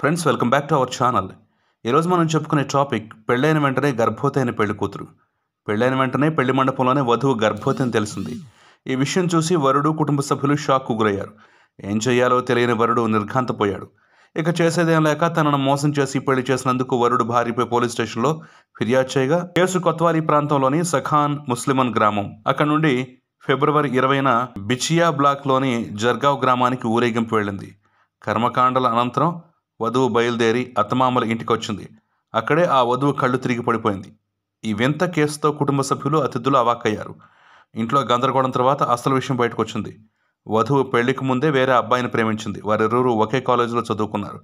friends welcome back to our channel ఈరోజు మనం చెప్పుకునే టాపిక్ పెళ్ళైన వెంటనే గర్భవతి అయిన పెళ్లి కూతురు పెళ్ళైన వెంటనే పెళ్లి మండపంలోనే వధువు గర్భవతి అని తెలిసింది ఈ విషయం చూసి వరుడు కుటుంబ సభ్యులు షాక్ గురయ్యారు ఏం చేయాలో తెలియని వరుడు నిర్ఘాంతపోయాడు ఇక చేసేదేం లేక తనను మోసం చేసి పెళ్లి చేసినందుకు వరుడు భార్యపై పోలీస్ స్టేషన్లో ఫిర్యాదు చేయగా కేసు కొత్వారి ప్రాంతంలోని సఖాన్ ముస్లిమన్ గ్రామం అక్కడ నుండి ఫిబ్రవరి ఇరవైన బిచియా బ్లాక్లోని జర్గావ్ గ్రామానికి ఊరేగింపు వెళ్ళింది కర్మకాండల అనంతరం వధువు బయలుదేరి అత్తమామల ఇంటికి వచ్చింది అక్కడే ఆ వధువు కళ్ళు తిరిగి పడిపోయింది ఈ వింత కేసుతో కుటుంబ సభ్యులు అతిథులు అవాక్కయ్యారు ఇంట్లో గందరగోళం తర్వాత అసలు విషయం బయటకు వచ్చింది వధువు పెళ్లికి ముందే వేరే అబ్బాయిని ప్రేమించింది వారిరువురు ఒకే కాలేజీలో చదువుకున్నారు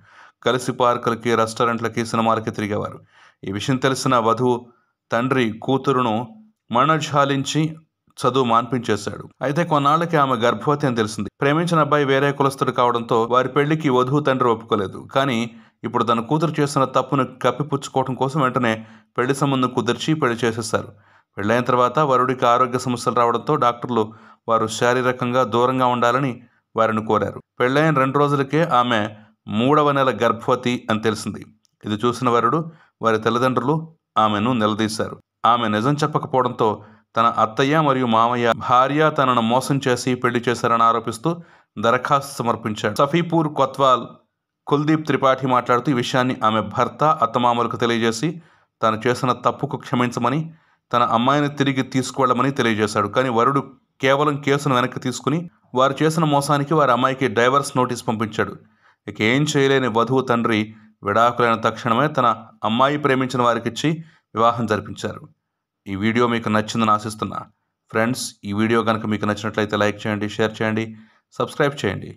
కలిసి పార్కులకి రెస్టారెంట్లకి సినిమాలకి తిరిగేవారు ఈ విషయం తెలిసిన వధువు తండ్రి కూతురును మరణజాలించి చదువు మాన్పించేశాడు అయితే కొన్నాళ్ళకి ఆమె గర్భవతి అని తెలిసింది ప్రేమించిన అబ్బాయి వేరే కులస్తుడు కావడంతో వారి పెళ్లికి వధువు తండ్రి ఒప్పుకోలేదు కానీ ఇప్పుడు తన కూతురు చేసిన తప్పును కప్పిపుచ్చుకోవడం కోసం వెంటనే పెళ్లి సంబంధం కుదిర్చి పెళ్లి చేసేస్తారు పెళ్ళైన తర్వాత వరుడికి ఆరోగ్య సమస్యలు రావడంతో డాక్టర్లు వారు శారీరకంగా దూరంగా ఉండాలని వారిని కోరారు పెళ్ళైన రెండు రోజులకే ఆమె మూడవ నెల గర్భవతి అని తెలిసింది ఇది చూసిన వరుడు వారి తల్లిదండ్రులు ఆమెను నిలదీశారు ఆమె నిజం చెప్పకపోవడంతో తన అత్తయ్య మరియు మామయ్య భార్య తనను మోసం చేసి పెళ్లి చేశారని ఆరోపిస్తూ దరఖాస్తు సమర్పించాడు సఫీపూర్ కొత్వాల్ కుల్దీప్ త్రిపాఠి మాట్లాడుతూ ఈ విషయాన్ని ఆమె భర్త అత్తమామలకు తెలియజేసి తాను చేసిన తప్పుకు క్షమించమని తన అమ్మాయిని తిరిగి తీసుకువెళ్లమని తెలియజేశాడు కానీ వరుడు కేవలం కేసును వెనక్కి తీసుకుని వారు చేసిన మోసానికి వారి అమ్మాయికి డైవర్స్ నోటీస్ పంపించాడు ఇక ఏం చేయలేని వధువు తండ్రి విడాకులైన తక్షణమే తన అమ్మాయి ప్రేమించిన వారికిచ్చి వివాహం జరిపించారు ఈ వీడియో మీకు నచ్చిందని ఆశిస్తున్నా ఫ్రెండ్స్ ఈ వీడియో కనుక మీకు నచ్చినట్లయితే లైక్ చేయండి షేర్ చేయండి సబ్స్క్రైబ్ చేయండి